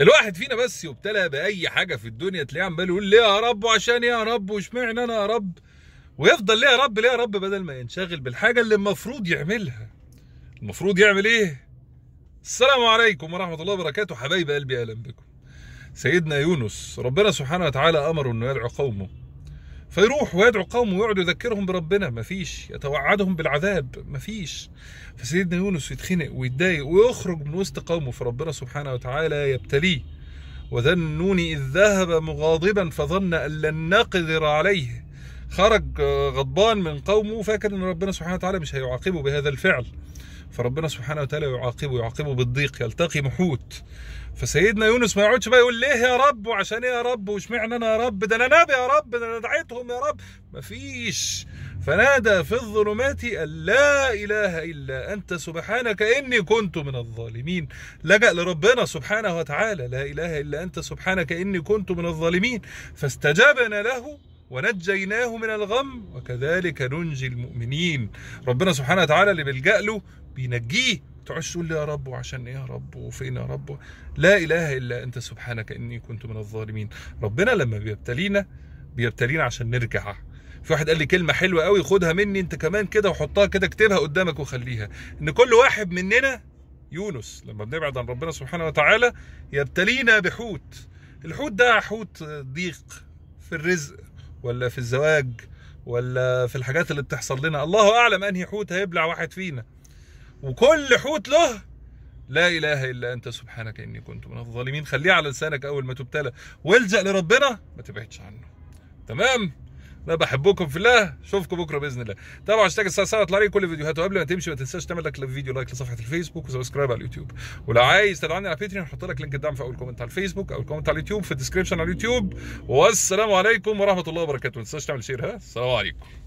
الواحد فينا بس يبتلى باي حاجه في الدنيا تلاقيه عمال يقول ليه يا رب وعشان ايه يا رب واشمعنى انا يا رب ويفضل ليه يا رب ليه يا رب بدل ما ينشغل بالحاجه اللي المفروض يعملها المفروض يعمل ايه السلام عليكم ورحمه الله وبركاته حبايب قلبي اهلا بكم سيدنا يونس ربنا سبحانه وتعالى امره انه يدعو قومه فيروح ويدعو قومه ويقعد يذكرهم بربنا مفيش يتوعدهم بالعذاب مفيش فسيدنا يونس يتخنق ويتضايق ويخرج من وسط قومه فربنا سبحانه وتعالى يبتليه وذا النون إذ ذهب مغاضبا فظن أن لن نقدر عليه خرج آه، غضبان من قومه فاكر ان ربنا سبحانه وتعالى مش هيعاقبه بهذا الفعل فربنا سبحانه وتعالى يعاقبه يعاقبه بالضيق يلتقي محوت فسيدنا يونس ما يقعدش بقى يقول ليه يا رب وعشان ايه يا رب واشمعنى انا يا رب ده انا نبي يا رب ده انا دعيتهم يا رب مفيش فنادى في الظلمات ان لا اله الا انت سبحانك اني كنت من الظالمين لجا لربنا سبحانه وتعالى لا اله الا انت سبحانك اني كنت من الظالمين فاستجابنا له ونجيناه من الغم وكذلك ننجي المؤمنين ربنا سبحانه وتعالى اللي بيلجأ له بينجيه تعش تقول لي يا رب وعشان ايه يا رب وفين يا رب لا اله الا انت سبحانك اني كنت من الظالمين ربنا لما بيبتلينا بيبتلينا عشان نرجع في واحد قال لي كلمه حلوه قوي خدها مني انت كمان كده وحطها كده اكتبها قدامك وخليها ان كل واحد مننا يونس لما بنبعد عن ربنا سبحانه وتعالى يبتلينا بحوت الحوت ده حوت ضيق في الرزق ولا في الزواج ولا في الحاجات اللي بتحصل لنا الله اعلم انهي حوت هيبلع واحد فينا وكل حوت له لا اله الا انت سبحانك اني كنت من الظالمين خليه على لسانك اول ما تبتلى والجا لربنا ما تبعدش عنه تمام انا بحبكم في الله اشوفكم بكره باذن الله تابعوا هاشتاج الساعه اطلع كل فيديوهاته قبل ما تمشي ما تنساش تعمل لك فيديو لايك لصفحه الفيسبوك وسبسكرايب على اليوتيوب ولو عايز تدعمني على باتريون هحط لك لينك الدعم في اول كومنت على الفيسبوك او الكومنت على اليوتيوب في الديسكربشن على اليوتيوب والسلام عليكم ورحمه الله وبركاته ما تنساش تعمل شير ها السلام عليكم